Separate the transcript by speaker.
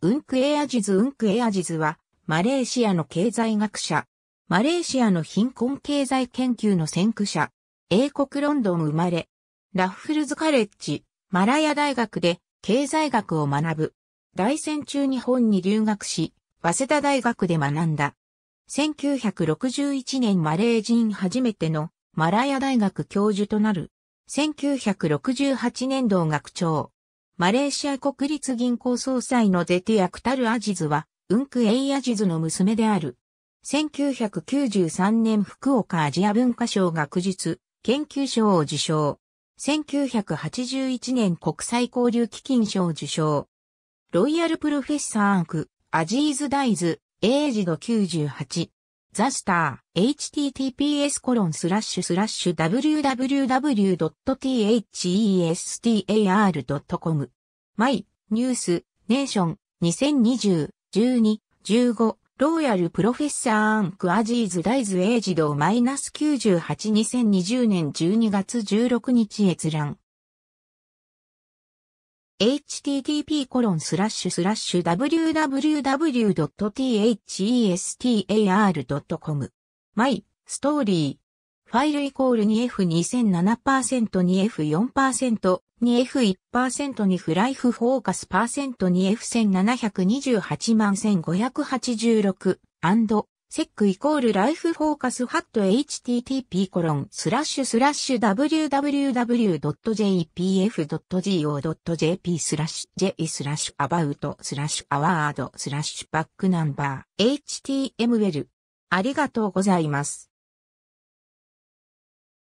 Speaker 1: ウンクエアジズ・ウンクエアジズは、マレーシアの経済学者。マレーシアの
Speaker 2: 貧困経済研究の先駆者。英国ロンドン生まれ。ラッフルズカレッジ、マラヤ大学で経済学を学ぶ。大戦中日本に留学し、早稲田大学で学んだ。1961年マレー人初めてのマラヤ大学教授となる。1968年同学長。マレーシア国立銀行総裁のゼティアクタルアジズは、ウンクエイアジズの娘である。1993年福岡アジア文化賞学術研究賞を受賞。1981年国際交流基金賞受賞。ロイヤルプロフェッサーアンク、アジーズ・ダイズ、エイジド98。ザスター、https コロンスラッシュスラッシュ www.thestar.com。マイ、ニュース、ネーション、2020、12、15、ローヤルプロフェッサーアンクアジーズ大豆英児童マイナス98 2020年12月16日閲覧。http://www.thestar.com。my, ストーリー。ファイルイコール 2F2007%、2F4%、2F1% にフライフフォーカスパ 2F1728 万 1586& セックイコールライフフォーカスハット http コロンスラッシュスラッシュ w w w j p f g o j p スラッシュ j スラッシュアバウトスラッシュアワー
Speaker 1: ドスラッシュバックナンバー html ありがとうございます。